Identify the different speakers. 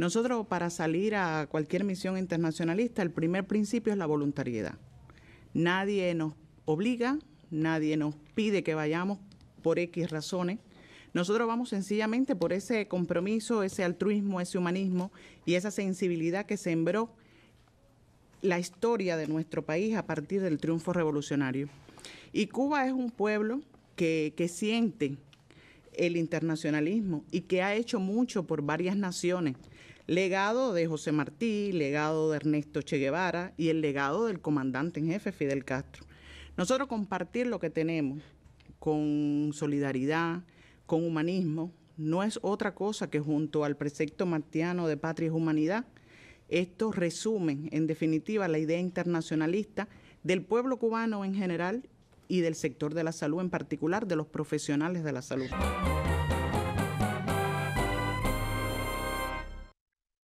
Speaker 1: Nosotros para salir a cualquier misión internacionalista, el primer principio es la voluntariedad. Nadie nos obliga, nadie nos pide que vayamos por X razones. Nosotros vamos sencillamente por ese compromiso, ese altruismo, ese humanismo y esa sensibilidad que sembró la historia de nuestro país a partir del triunfo revolucionario. Y Cuba es un pueblo que, que siente el internacionalismo y que ha hecho mucho por varias naciones. Legado de José Martí, legado de Ernesto Che Guevara y el legado del comandante en jefe Fidel Castro. Nosotros compartir lo que tenemos con solidaridad, con humanismo, no es otra cosa que junto al precepto martiano de patria y humanidad, esto resume, en definitiva la idea internacionalista del pueblo cubano en general y del sector de la salud, en particular de los profesionales de la salud.